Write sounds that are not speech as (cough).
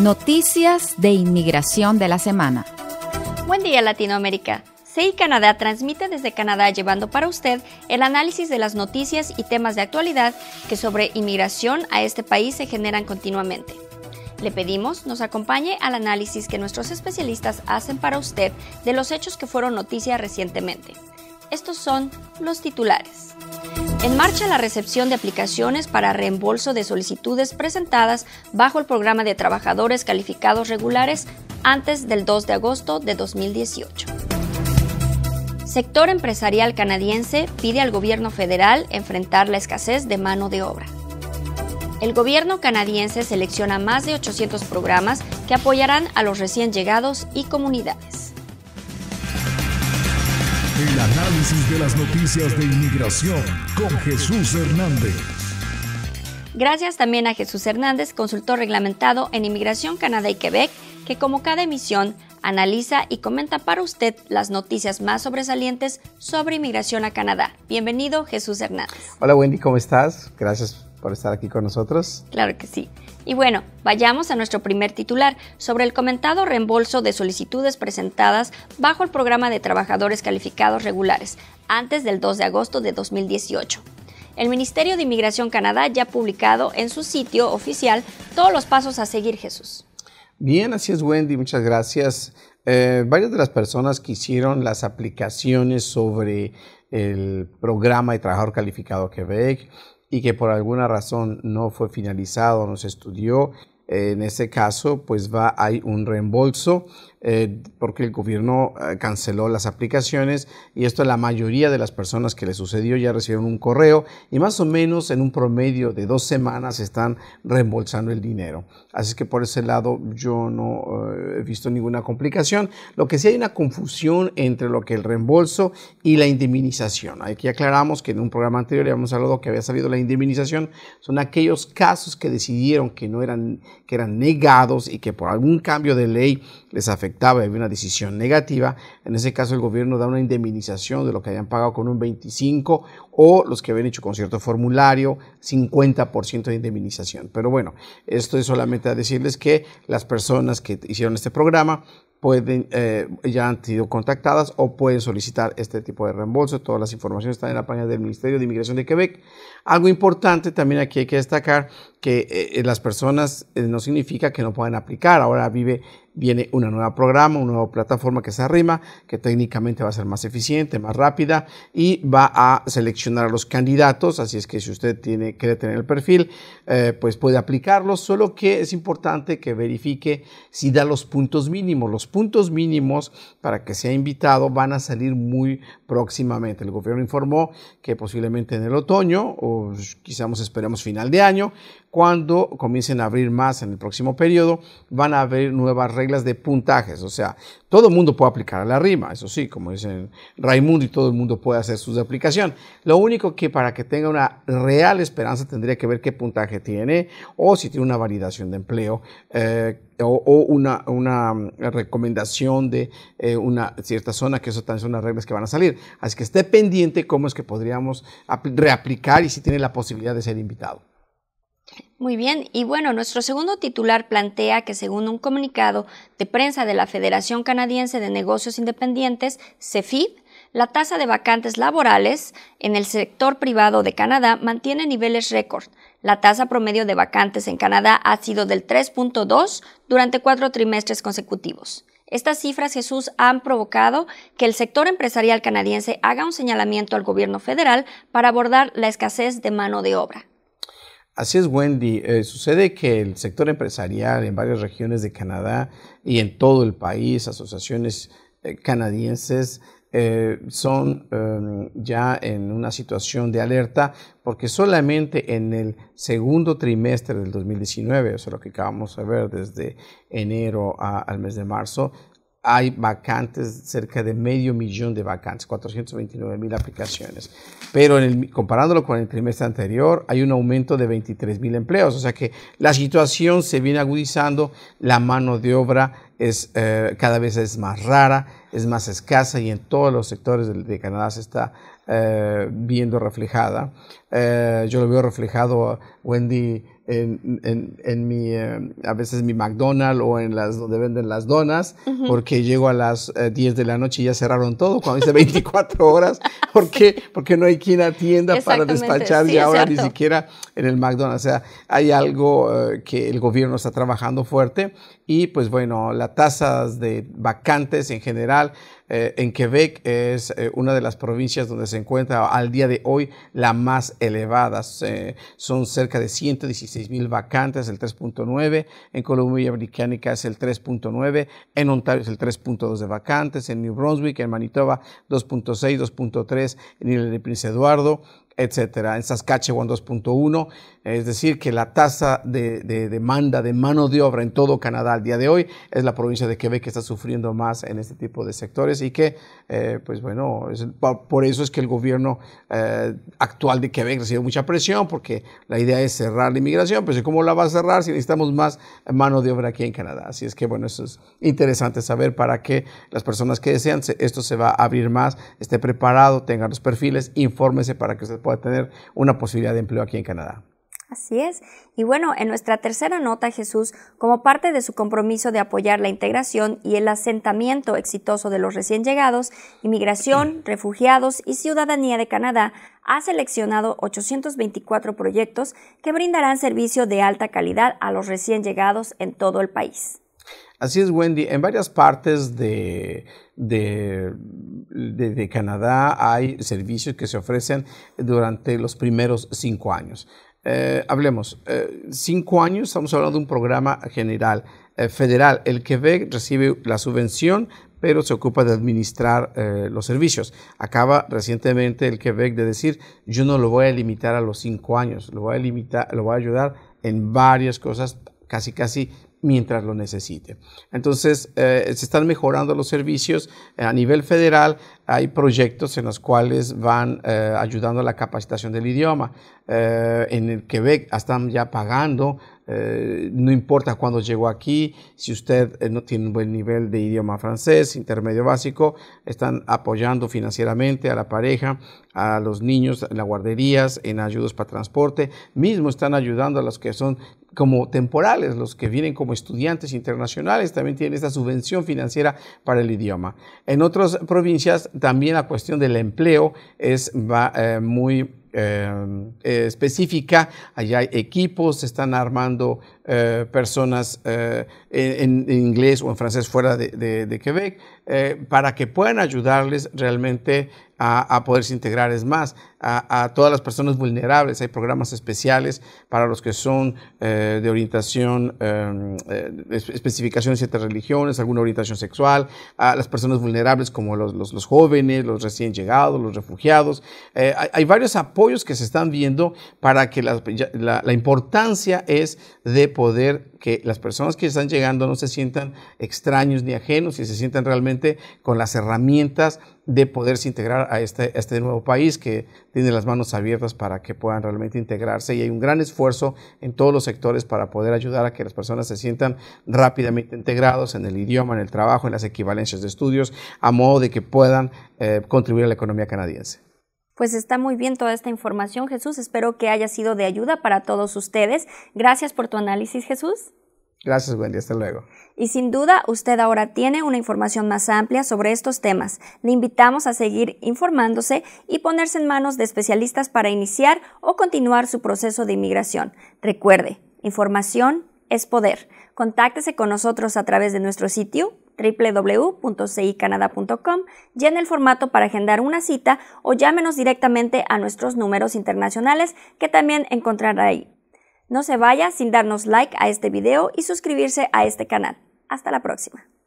Noticias de Inmigración de la Semana. Buen día Latinoamérica. CI Canadá transmite desde Canadá llevando para usted el análisis de las noticias y temas de actualidad que sobre inmigración a este país se generan continuamente. Le pedimos nos acompañe al análisis que nuestros especialistas hacen para usted de los hechos que fueron noticia recientemente. Estos son los titulares. En marcha la recepción de aplicaciones para reembolso de solicitudes presentadas bajo el programa de trabajadores calificados regulares antes del 2 de agosto de 2018. Sector empresarial canadiense pide al gobierno federal enfrentar la escasez de mano de obra. El gobierno canadiense selecciona más de 800 programas que apoyarán a los recién llegados y comunidades. las noticias de inmigración con Jesús Hernández. Gracias también a Jesús Hernández, consultor reglamentado en Inmigración Canadá y Quebec, que como cada emisión Analiza y comenta para usted las noticias más sobresalientes sobre inmigración a Canadá. Bienvenido, Jesús Hernández. Hola, Wendy, ¿cómo estás? Gracias por estar aquí con nosotros. Claro que sí. Y bueno, vayamos a nuestro primer titular sobre el comentado reembolso de solicitudes presentadas bajo el programa de trabajadores calificados regulares antes del 2 de agosto de 2018. El Ministerio de Inmigración Canadá ya ha publicado en su sitio oficial todos los pasos a seguir, Jesús. Bien, así es Wendy, muchas gracias. Eh, varias de las personas que hicieron las aplicaciones sobre el programa de trabajador calificado Quebec y que por alguna razón no fue finalizado, no se estudió, en ese caso pues va, hay un reembolso eh, porque el gobierno eh, canceló las aplicaciones y esto la mayoría de las personas que le sucedió ya recibieron un correo y más o menos en un promedio de dos semanas están reembolsando el dinero. Así que por ese lado yo no eh, he visto ninguna complicación. Lo que sí hay una confusión entre lo que el reembolso y la indemnización. Aquí aclaramos que en un programa anterior ya habíamos hablado que había salido la indemnización. Son aquellos casos que decidieron que no eran, que eran negados y que por algún cambio de ley les afectó y había una decisión negativa, en ese caso el gobierno da una indemnización de lo que hayan pagado con un 25 o los que habían hecho con cierto formulario, 50% de indemnización. Pero bueno, esto es solamente a decirles que las personas que hicieron este programa pueden, eh, ya han sido contactadas o pueden solicitar este tipo de reembolso. Todas las informaciones están en la página del Ministerio de Inmigración de Quebec. Algo importante también aquí hay que destacar que eh, eh, las personas no significa que no puedan aplicar. Ahora vive, viene una nueva programa, una nueva plataforma que se arrima, que técnicamente va a ser más eficiente, más rápida y va a seleccionar a los candidatos. Así es que si usted tiene, quiere tener el perfil, pues puede aplicarlo. Solo que es importante que verifique si da los puntos mínimos, los puntos mínimos para que sea invitado van a salir muy próximamente. El gobierno informó que posiblemente en el otoño o quizás esperemos final de año cuando comiencen a abrir más en el próximo periodo, van a haber nuevas reglas de puntajes. O sea, todo el mundo puede aplicar a la rima, eso sí, como dicen Raimundo, y todo el mundo puede hacer su aplicación. Lo único que para que tenga una real esperanza tendría que ver qué puntaje tiene o si tiene una validación de empleo. Eh, o, una, recomendación de eh, una cierta zona, que eso también son las reglas que van a salir. Así que esté pendiente cómo es que podríamos reaplicar y si tiene la posibilidad de ser invitado. Muy bien, y bueno, nuestro segundo titular plantea que según un comunicado de prensa de la Federación Canadiense de Negocios Independientes, CEFID, la tasa de vacantes laborales en el sector privado de Canadá mantiene niveles récord. La tasa promedio de vacantes en Canadá ha sido del 3.2 durante cuatro trimestres consecutivos. Estas cifras, Jesús, han provocado que el sector empresarial canadiense haga un señalamiento al gobierno federal para abordar la escasez de mano de obra. Así es, Wendy. Eh, sucede que el sector empresarial en varias regiones de Canadá y en todo el país, asociaciones eh, canadienses, eh, son em, ya en una situación de alerta porque solamente en el segundo trimestre del 2019, eso es lo que acabamos de ver desde enero al mes de marzo, hay vacantes, cerca de medio millón de vacantes, 429 mil aplicaciones. Pero comparándolo con el trimestre anterior, hay un aumento de 23 mil empleos. O sea que la situación se viene agudizando, la mano de obra es, eh, cada vez es más rara, es más escasa y en todos los sectores de, Canadá se está eh, viendo reflejada. Eh, yo lo veo reflejado, Wendy en, en, mi, eh, a veces mi McDonald's o en las donde venden las donas, porque llego a las 10 eh, de la noche y ya cerraron todo, cuando dice 24 horas, (laughs) ¿por qué? Porque no hay quien atienda para despachar y ahora ni siquiera en el McDonald's. O sea, hay algo eh, que el gobierno está trabajando fuerte y pues bueno, la tasa de vacantes en general eh, en Quebec es eh, una de las provincias donde se encuentra al día de hoy la más elevada. Eh, son cerca de 116 mil vacantes, el 3.9. En Colombia Británica es el 3.9. En Ontario es el 3.2 de vacantes. En New Brunswick, en Manitoba, 2.6, 2.3. En el de Prince Eduardo, etcétera. En Saskatchewan 2.1, es decir, que la tasa de, demanda de mano de obra en todo Canadá al día de hoy es la provincia de Quebec que está sufriendo más en este tipo de sectores y que, eh, pues bueno, por eso es que el gobierno eh, actual de Quebec recibe mucha presión porque la idea es cerrar la inmigración, pero ¿cómo la va a cerrar si necesitamos más mano de obra aquí en Canadá? Así es que, bueno, eso es interesante saber para que las personas que desean, esto se va a abrir más, esté preparado, tengan los perfiles, infórmese para que se pueda a tener una posibilidad de empleo aquí en Canadá. Así es. Y bueno, en nuestra tercera nota, Jesús, como parte de su compromiso de apoyar la integración y el asentamiento exitoso de los recién llegados, inmigración, (clears throat) refugiados y ciudadanía de Canadá ha seleccionado 824 proyectos que brindarán servicio de alta calidad a los recién llegados en todo el país. Así es, Wendy. En varias partes de, Canadá hay servicios que se ofrecen durante los primeros cinco años. Eh, hablemos, eh, cinco años, estamos hablando de un programa general, eh, federal. El Quebec recibe la subvención pero se ocupa de administrar los servicios. Acaba recientemente el Quebec de decir, yo no lo voy a limitar a los cinco años, lo voy a, lo voy a ayudar en varias cosas, casi casi mientras lo necesite. Entonces, eh, se están mejorando los servicios. Eh, a nivel federal hay proyectos en los cuales van eh, ayudando a la capacitación del idioma. en el Quebec están ya pagando eh, no importa cuándo llegó aquí, si usted eh, no tiene un buen nivel de idioma francés, intermedio básico, están apoyando financieramente a la pareja, a los niños en las guarderías, en ayudas para transporte, mismo están ayudando a los que son como temporales, los que vienen como estudiantes internacionales, también tienen esta subvención financiera para el idioma. En otras provincias también la cuestión del empleo es va, eh, muy eh, eh, específica, allá hay equipos, se están armando eh, personas eh, en, inglés o en francés fuera de, Quebec, eh, para que puedan ayudarles realmente a, poderse integrar. Es más, a, todas las personas vulnerables hay programas especiales para los que son de orientación, especificación de ciertas religiones, alguna orientación sexual, a las personas vulnerables como los, los, jóvenes, los recién llegados, los refugiados. Hay, varios apoyos que se están viendo para que la, la importancia es de poder que las personas que están llegando no se sientan extraños ni ajenos y se sientan realmente con las herramientas de poderse integrar a este, este nuevo país que tiene las manos abiertas para que puedan realmente integrarse. Y hay un gran esfuerzo en todos los sectores para poder ayudar a que las personas se sientan rápidamente integrados en el idioma, en el trabajo, en las equivalencias de estudios, a modo de que puedan eh, contribuir a la economía canadiense. Pues está muy bien toda esta información, Jesús. Espero que haya sido de ayuda para todos ustedes. Gracias por tu análisis, Jesús. Gracias, Wendy. Hasta luego. Y sin duda, usted ahora tiene una información más amplia sobre estos temas. Le invitamos a seguir informándose y ponerse en manos de especialistas para iniciar o continuar su proceso de inmigración. Recuerde, información es poder. Contáctese con nosotros a través de nuestro sitio www.cicanada.com, llene el formato para agendar una cita o llámenos directamente a nuestros números internacionales que también encontrará ahí. No se vaya sin darnos like a este video y suscribirse a este canal. Hasta la próxima.